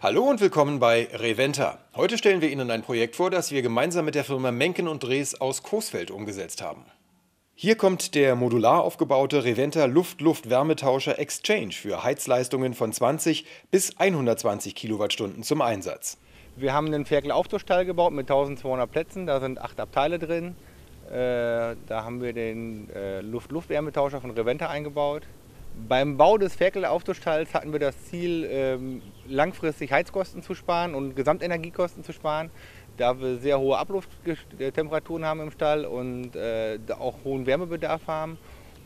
Hallo und willkommen bei Reventa. Heute stellen wir Ihnen ein Projekt vor, das wir gemeinsam mit der Firma Menken und Drees aus Coesfeld umgesetzt haben. Hier kommt der modular aufgebaute Reventa Luft-Luft-Wärmetauscher Exchange für Heizleistungen von 20 bis 120 Kilowattstunden zum Einsatz. Wir haben einen Ferkel-Aufzugstall gebaut mit 1200 Plätzen, da sind acht Abteile drin. Äh, da haben wir den äh, Luft-Luft-Wärmetauscher von Reventa eingebaut. Beim Bau des Ferkel-Aufzuchthalls hatten wir das Ziel, ähm, langfristig Heizkosten zu sparen und Gesamtenergiekosten zu sparen, da wir sehr hohe Ablufttemperaturen haben im Stall und äh, auch hohen Wärmebedarf haben.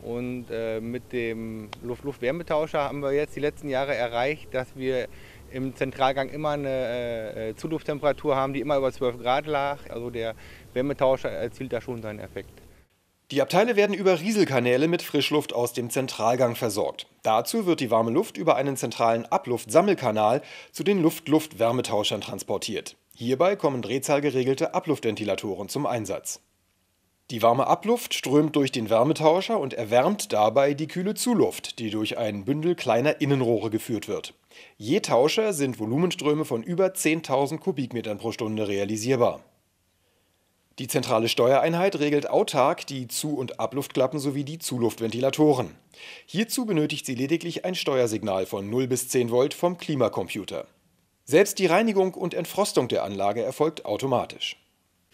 Und äh, mit dem Luft-Luft-Wärmetauscher haben wir jetzt die letzten Jahre erreicht, dass wir im Zentralgang immer eine äh, Zulufttemperatur haben, die immer über 12 Grad lag. Also der Wärmetauscher erzielt da schon seinen Effekt. Die Abteile werden über Rieselkanäle mit Frischluft aus dem Zentralgang versorgt. Dazu wird die warme Luft über einen zentralen Abluftsammelkanal zu den Luft-Luft-Wärmetauschern transportiert. Hierbei kommen drehzahlgeregelte Abluftventilatoren zum Einsatz. Die warme Abluft strömt durch den Wärmetauscher und erwärmt dabei die kühle Zuluft, die durch ein Bündel kleiner Innenrohre geführt wird. Je Tauscher sind Volumenströme von über 10.000 Kubikmetern pro Stunde realisierbar. Die zentrale Steuereinheit regelt autark die Zu- und Abluftklappen sowie die Zuluftventilatoren. Hierzu benötigt sie lediglich ein Steuersignal von 0 bis 10 Volt vom Klimacomputer. Selbst die Reinigung und Entfrostung der Anlage erfolgt automatisch.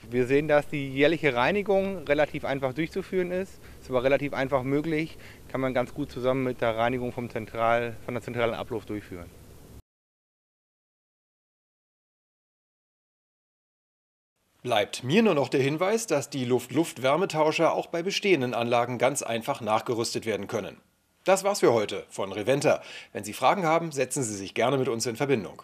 Wir sehen, dass die jährliche Reinigung relativ einfach durchzuführen ist. Ist aber relativ einfach möglich, kann man ganz gut zusammen mit der Reinigung vom Zentral, von der zentralen Abluft durchführen. Bleibt mir nur noch der Hinweis, dass die Luft-Luft-Wärmetauscher auch bei bestehenden Anlagen ganz einfach nachgerüstet werden können. Das war's für heute von Reventer. Wenn Sie Fragen haben, setzen Sie sich gerne mit uns in Verbindung.